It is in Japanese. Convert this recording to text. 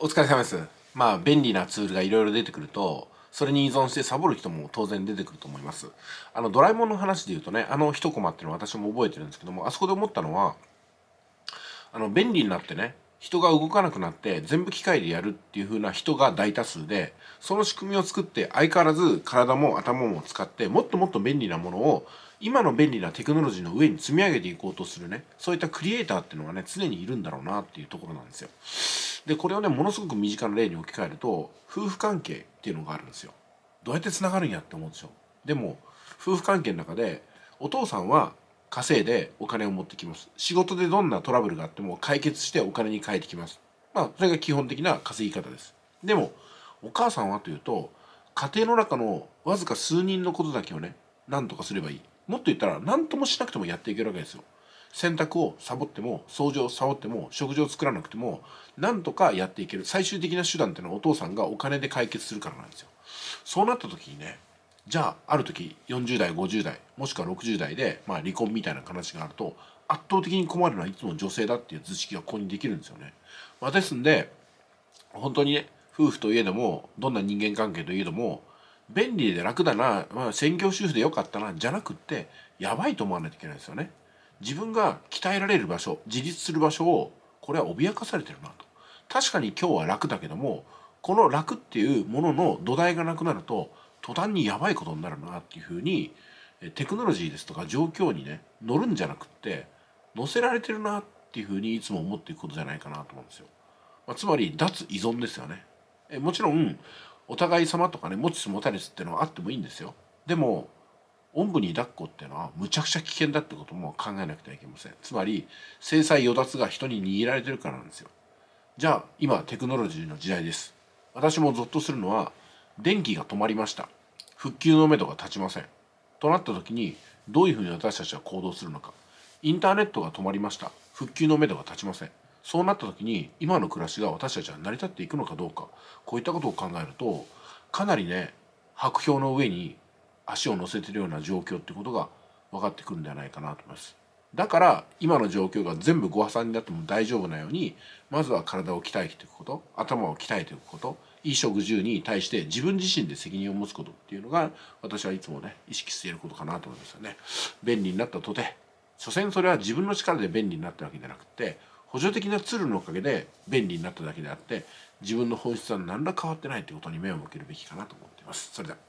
お疲れ様ですまあ便利なツールがいろいろ出てくるとそれに依存してサボる人も当然出てくると思いますあのドラえもんの話で言うとねあの一コマっていうのは私も覚えてるんですけどもあそこで思ったのはあの便利になってね人が動かなくなって全部機械でやるっていう風な人が大多数でその仕組みを作って相変わらず体も頭も使ってもっともっと便利なものを今の便利なテクノロジーの上に積み上げていこうとするねそういったクリエイターっていうのがね常にいるんだろうなっていうところなんですよ。でこれをねものすごく身近な例に置き換えると夫婦関係っていうのがあるんですよどうやってつながるんやって思うでしょでも夫婦関係の中でお父さんは稼いでお金を持ってきます仕事でどんなトラブルがあっても解決してお金に変えてきますまあそれが基本的な稼ぎ方ですでもお母さんはというと家庭の中のわずか数人のことだけをね何とかすればいいもっと言ったら何ともしなくてもやっていけるわけですよ洗濯をサボっても掃除をサボっても食事を作らなくてもなんとかやっていける最終的な手段っていうのはお父さんがお金で解決するからなんですよそうなった時にねじゃあある時40代50代もしくは60代で、まあ、離婚みたいな話があると圧倒的に困るのはいつも女性だっていう図式がここにできるんですよね、まあ、ですんで本当にね夫婦といえどもどんな人間関係といえども便利で楽だな、まあ、専業主婦でよかったなじゃなくってやばいと思わないといけないですよね。自分が鍛えられる場所自立する場所をこれは脅かされてるなと確かに今日は楽だけどもこの楽っていうものの土台がなくなると途端にやばいことになるなっていうふうにテクノロジーですとか状況にね乗るんじゃなくって乗せられてるなっていうふうにいつも思っていくことじゃないかなと思うんですよ。まあ、つまり脱依存ですよね。えもちろんお互い様とかね持ちつ持たれつっていうのはあってもいいんですよ。でもおんぶに抱っこっていうのはむちゃくちゃ危険だってことも考えなくてはいけませんつまり制裁与奪が人に握られてるからなんですよじゃあ今テクノロジーの時代です私もゾッとするのは電気が止まりました復旧のめどが立ちませんとなった時にどういうふうに私たちは行動するのかインターネットが止まりました復旧のめどが立ちませんそうなった時に今の暮らしが私たちは成り立っていくのかどうかこういったことを考えるとかなりね白氷の上に足を乗せてるような状況ってことが分かってくるんじゃないかなと思います。だから今の状況が全部ご破産になっても大丈夫なようにまずは体を鍛えていくこと頭を鍛えていくこと衣食住に対して自分自身で責任を持つことっていうのが私はいつもね意識していることかなと思いますよね。便利になったとて所詮それは自分の力で便利になったわけじゃなくて補助的なツールのおかげで便利になっただけであって自分の本質は何ら変わってないってことに目を向けるべきかなと思っています。それでは